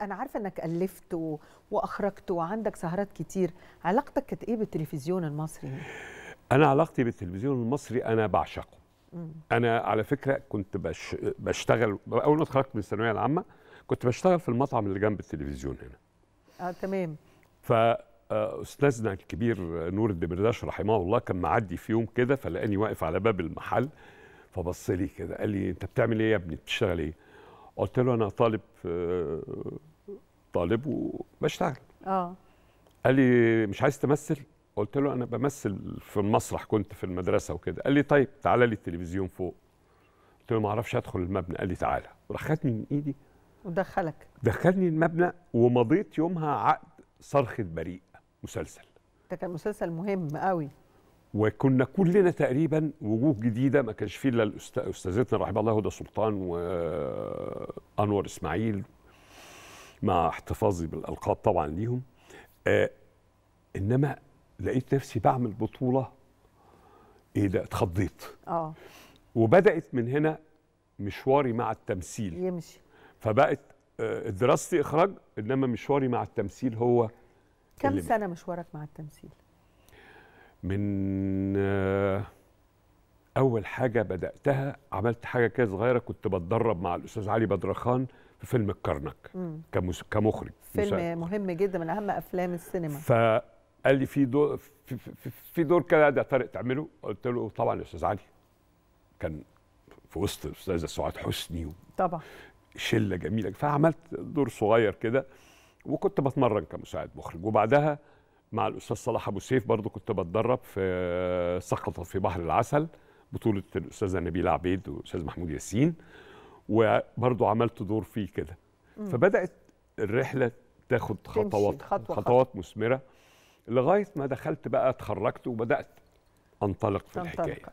أنا عارفة إنك ألفت و... وأخرجت وعندك سهرات كتير، علاقتك كانت إيه بالتلفزيون المصري؟ أنا علاقتي بالتلفزيون المصري أنا بعشقه. مم. أنا على فكرة كنت بش... بشتغل أول ما اتخرجت من الثانوية العامة كنت بشتغل في المطعم اللي جنب التلفزيون هنا. أه تمام. آه، استاذنا الكبير نور الدمرداش رحمه الله كان معدي في يوم كده فلقاني واقف على باب المحل فبص لي كده قال لي أنت بتعمل إيه يا ابني؟ بتشتغل إيه؟ قلت له انا طالب طالب وبشتغل اه قال لي مش عايز تمثل قلت له انا بمثل في المسرح كنت في المدرسه وكده قال لي طيب تعالى لي التلفزيون فوق قلت له ما اعرفش ادخل المبنى قال لي تعالى راح خدني من ايدي ودخلك دخلني المبنى ومضيت يومها عقد صرخه بريء مسلسل ده كان مسلسل مهم قوي وكنا كلنا تقريبا وجوه جديده ما كانش فيه الا استاذتنا رحمه الله هدى سلطان وانور اسماعيل مع احتفاظي بالالقاب طبعا ليهم آه انما لقيت نفسي بعمل بطوله ايه ده اتخضيت اه وبدات من هنا مشواري مع التمثيل يمشي فبقت آه دراستي اخراج انما مشواري مع التمثيل هو كم سنه مشوارك مع التمثيل من آه، اول حاجه بداتها عملت حاجه كده صغيره كنت بتدرب مع الاستاذ علي بدرخان في فيلم الكرنك كمس... كمخرج فيلم مساعد. مهم جدا من اهم افلام السينما فقال لي في دور في, في, في دور كده ده طارق تعمله قلت له طبعا الاستاذ علي كان في وسط الاستاذه سعاد حسني و... طبعا شله جميله فعملت دور صغير كده وكنت بتمرن كمساعد مخرج وبعدها مع الاستاذ صلاح ابو سيف برضو كنت بتدرب في سقط في بحر العسل بطوله الاستاذه نبيله عبيد والاستاذ محمود ياسين وبرضو عملت دور فيه كده فبدات الرحله تاخد خطوات خطوة خطوات مثمره لغايه ما دخلت بقى اتخرجت وبدات انطلق في الحكايه